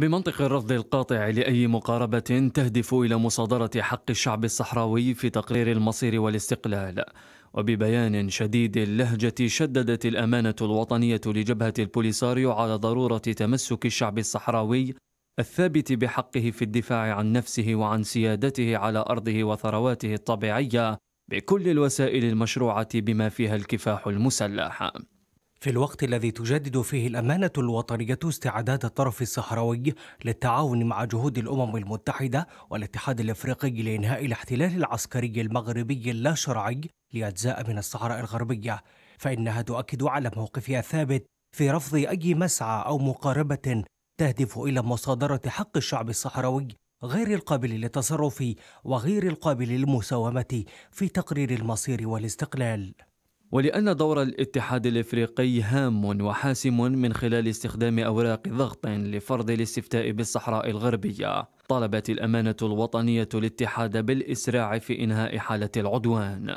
بمنطق الرفض القاطع لأي مقاربة تهدف إلى مصادرة حق الشعب الصحراوي في تقرير المصير والاستقلال وببيان شديد اللهجة شددت الأمانة الوطنية لجبهة البوليساريو على ضرورة تمسك الشعب الصحراوي الثابت بحقه في الدفاع عن نفسه وعن سيادته على أرضه وثرواته الطبيعية بكل الوسائل المشروعة بما فيها الكفاح المسلح في الوقت الذي تجدد فيه الامانه الوطنيه استعداد الطرف الصحراوي للتعاون مع جهود الامم المتحده والاتحاد الافريقي لانهاء الاحتلال العسكري المغربي اللاشرعي لاجزاء من الصحراء الغربيه فانها تؤكد على موقفها الثابت في رفض اي مسعى او مقاربه تهدف الى مصادره حق الشعب الصحراوي غير القابل للتصرف وغير القابل للمساومه في تقرير المصير والاستقلال ولأن دور الاتحاد الإفريقي هام وحاسم من خلال استخدام أوراق ضغط لفرض الاستفتاء بالصحراء الغربية طلبت الأمانة الوطنية الاتحاد بالإسراع في إنهاء حالة العدوان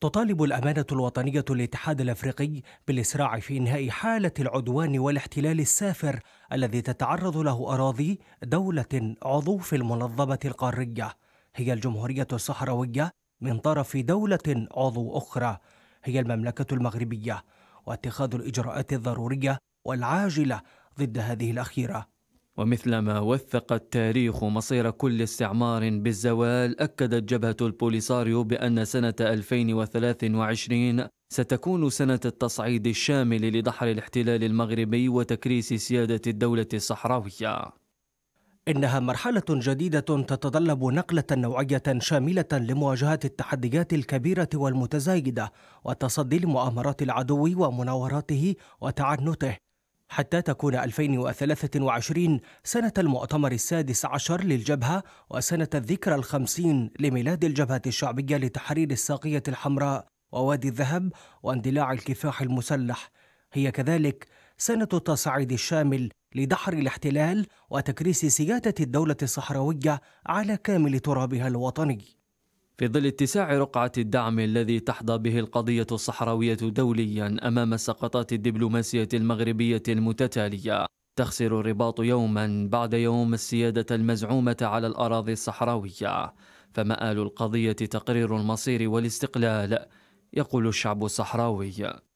تطالب الأمانة الوطنية الاتحاد الأفريقي بالإسراع في إنهاء حالة العدوان والاحتلال السافر الذي تتعرض له أراضي دولة عضو في المنظمة القارية هي الجمهورية الصحراوية من طرف دولة عضو أخرى هي المملكة المغربية واتخاذ الإجراءات الضرورية والعاجلة ضد هذه الأخيرة ومثلما وثق التاريخ مصير كل استعمار بالزوال أكدت جبهة البوليساريو بأن سنة 2023 ستكون سنة التصعيد الشامل لدحر الاحتلال المغربي وتكريس سيادة الدولة الصحراوية إنها مرحلة جديدة تتطلب نقلة نوعية شاملة لمواجهة التحديات الكبيرة والمتزايدة والتصدي لمؤامرات العدو ومناوراته وتعنته حتى تكون 2023 سنة المؤتمر السادس عشر للجبهة وسنة الذكرى الخمسين لميلاد الجبهة الشعبية لتحرير الساقية الحمراء ووادي الذهب واندلاع الكفاح المسلح هي كذلك سنة التصعيد الشامل لدحر الاحتلال وتكريس سيادة الدولة الصحراوية على كامل ترابها الوطني. في ظل اتساع رقعة الدعم الذي تحظى به القضية الصحراوية دوليا أمام السقطات الدبلوماسية المغربية المتتالية، تخسر الرباط يوما بعد يوم السيادة المزعومة على الأراضي الصحراوية، فمآل القضية تقرير المصير والاستقلال، يقول الشعب الصحراوي.